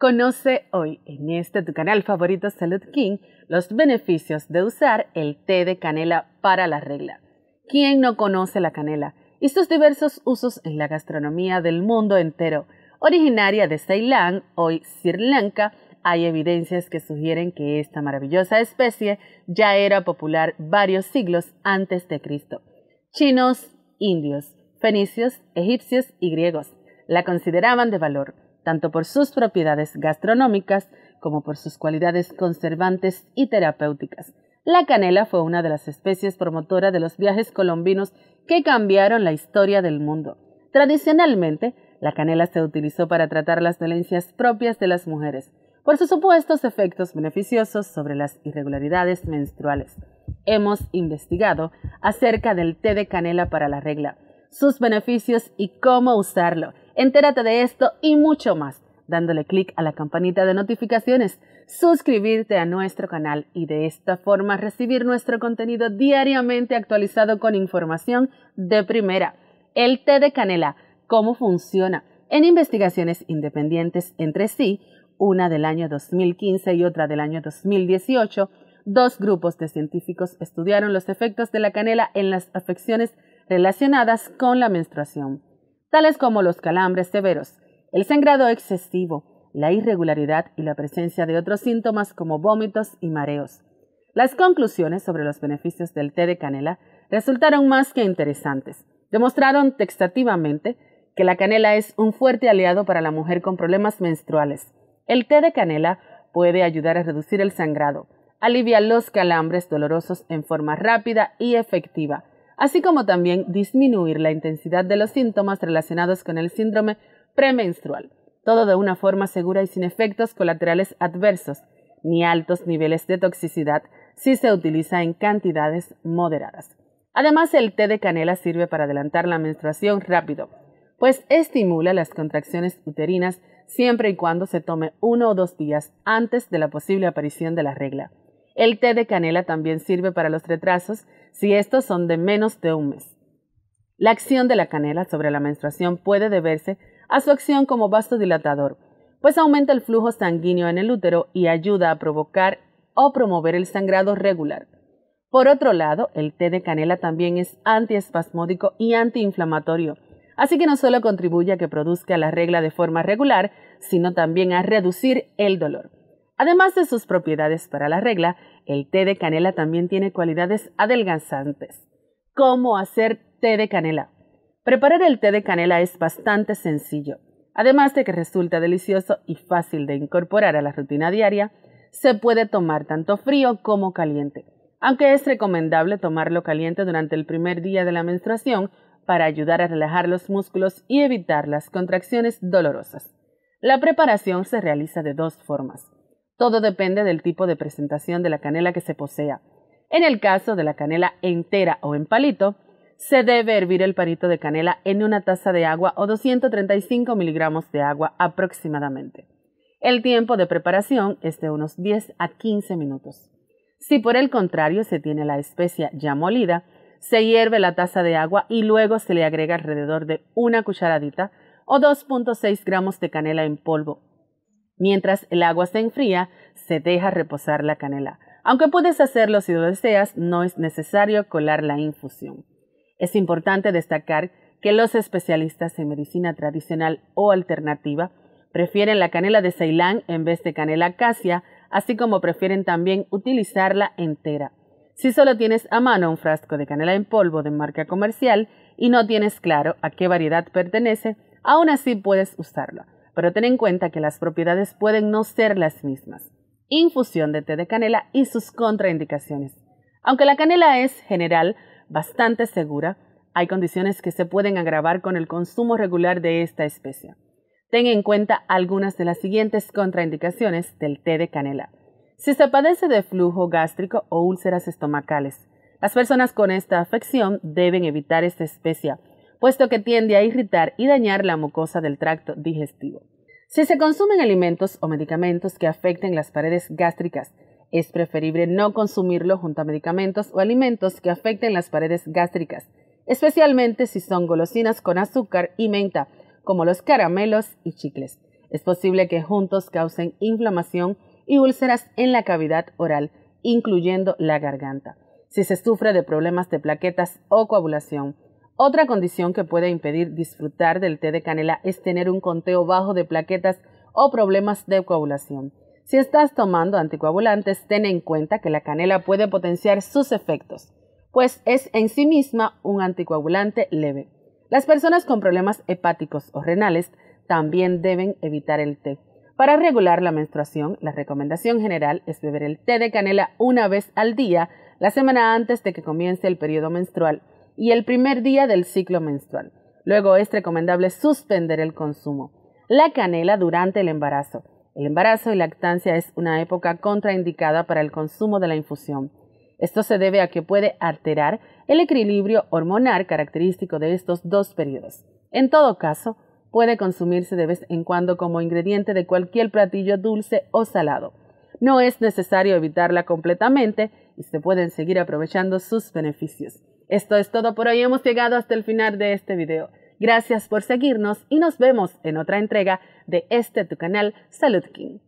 Conoce hoy en este tu canal favorito Salud King los beneficios de usar el té de canela para la regla. ¿Quién no conoce la canela y sus diversos usos en la gastronomía del mundo entero? Originaria de Ceilán, hoy Sri Lanka, hay evidencias que sugieren que esta maravillosa especie ya era popular varios siglos antes de Cristo. Chinos, indios, fenicios, egipcios y griegos la consideraban de valor tanto por sus propiedades gastronómicas como por sus cualidades conservantes y terapéuticas. La canela fue una de las especies promotora de los viajes colombinos que cambiaron la historia del mundo. Tradicionalmente, la canela se utilizó para tratar las dolencias propias de las mujeres, por sus supuestos efectos beneficiosos sobre las irregularidades menstruales. Hemos investigado acerca del té de canela para la regla, sus beneficios y cómo usarlo, Entérate de esto y mucho más dándole clic a la campanita de notificaciones, suscribirte a nuestro canal y de esta forma recibir nuestro contenido diariamente actualizado con información de primera. El té de canela, cómo funciona en investigaciones independientes entre sí, una del año 2015 y otra del año 2018, dos grupos de científicos estudiaron los efectos de la canela en las afecciones relacionadas con la menstruación tales como los calambres severos, el sangrado excesivo, la irregularidad y la presencia de otros síntomas como vómitos y mareos. Las conclusiones sobre los beneficios del té de canela resultaron más que interesantes. Demostraron textativamente que la canela es un fuerte aliado para la mujer con problemas menstruales. El té de canela puede ayudar a reducir el sangrado, alivia los calambres dolorosos en forma rápida y efectiva, así como también disminuir la intensidad de los síntomas relacionados con el síndrome premenstrual, todo de una forma segura y sin efectos colaterales adversos, ni altos niveles de toxicidad si se utiliza en cantidades moderadas. Además, el té de canela sirve para adelantar la menstruación rápido, pues estimula las contracciones uterinas siempre y cuando se tome uno o dos días antes de la posible aparición de la regla. El té de canela también sirve para los retrasos si estos son de menos de un mes. La acción de la canela sobre la menstruación puede deberse a su acción como vasodilatador, pues aumenta el flujo sanguíneo en el útero y ayuda a provocar o promover el sangrado regular. Por otro lado, el té de canela también es antiespasmódico y antiinflamatorio, así que no solo contribuye a que produzca la regla de forma regular, sino también a reducir el dolor. Además de sus propiedades para la regla, el té de canela también tiene cualidades adelgazantes. ¿Cómo hacer té de canela? Preparar el té de canela es bastante sencillo. Además de que resulta delicioso y fácil de incorporar a la rutina diaria, se puede tomar tanto frío como caliente, aunque es recomendable tomarlo caliente durante el primer día de la menstruación para ayudar a relajar los músculos y evitar las contracciones dolorosas. La preparación se realiza de dos formas. Todo depende del tipo de presentación de la canela que se posea. En el caso de la canela entera o en palito, se debe hervir el palito de canela en una taza de agua o 235 miligramos de agua aproximadamente. El tiempo de preparación es de unos 10 a 15 minutos. Si por el contrario se tiene la especia ya molida, se hierve la taza de agua y luego se le agrega alrededor de una cucharadita o 2.6 gramos de canela en polvo Mientras el agua se enfría, se deja reposar la canela. Aunque puedes hacerlo si lo deseas, no es necesario colar la infusión. Es importante destacar que los especialistas en medicina tradicional o alternativa prefieren la canela de Ceilán en vez de canela acacia, así como prefieren también utilizarla entera. Si solo tienes a mano un frasco de canela en polvo de marca comercial y no tienes claro a qué variedad pertenece, aún así puedes usarla pero ten en cuenta que las propiedades pueden no ser las mismas. Infusión de té de canela y sus contraindicaciones. Aunque la canela es general bastante segura, hay condiciones que se pueden agravar con el consumo regular de esta especie. Ten en cuenta algunas de las siguientes contraindicaciones del té de canela. Si se padece de flujo gástrico o úlceras estomacales, las personas con esta afección deben evitar esta especia, puesto que tiende a irritar y dañar la mucosa del tracto digestivo. Si se consumen alimentos o medicamentos que afecten las paredes gástricas, es preferible no consumirlo junto a medicamentos o alimentos que afecten las paredes gástricas, especialmente si son golosinas con azúcar y menta, como los caramelos y chicles. Es posible que juntos causen inflamación y úlceras en la cavidad oral, incluyendo la garganta. Si se sufre de problemas de plaquetas o coagulación, otra condición que puede impedir disfrutar del té de canela es tener un conteo bajo de plaquetas o problemas de coagulación. Si estás tomando anticoagulantes, ten en cuenta que la canela puede potenciar sus efectos, pues es en sí misma un anticoagulante leve. Las personas con problemas hepáticos o renales también deben evitar el té. Para regular la menstruación, la recomendación general es beber el té de canela una vez al día, la semana antes de que comience el periodo menstrual y el primer día del ciclo menstrual. Luego es recomendable suspender el consumo. La canela durante el embarazo. El embarazo y lactancia es una época contraindicada para el consumo de la infusión. Esto se debe a que puede alterar el equilibrio hormonal característico de estos dos periodos. En todo caso, puede consumirse de vez en cuando como ingrediente de cualquier platillo dulce o salado. No es necesario evitarla completamente y se pueden seguir aprovechando sus beneficios. Esto es todo por hoy, hemos llegado hasta el final de este video. Gracias por seguirnos y nos vemos en otra entrega de este tu canal Salud King.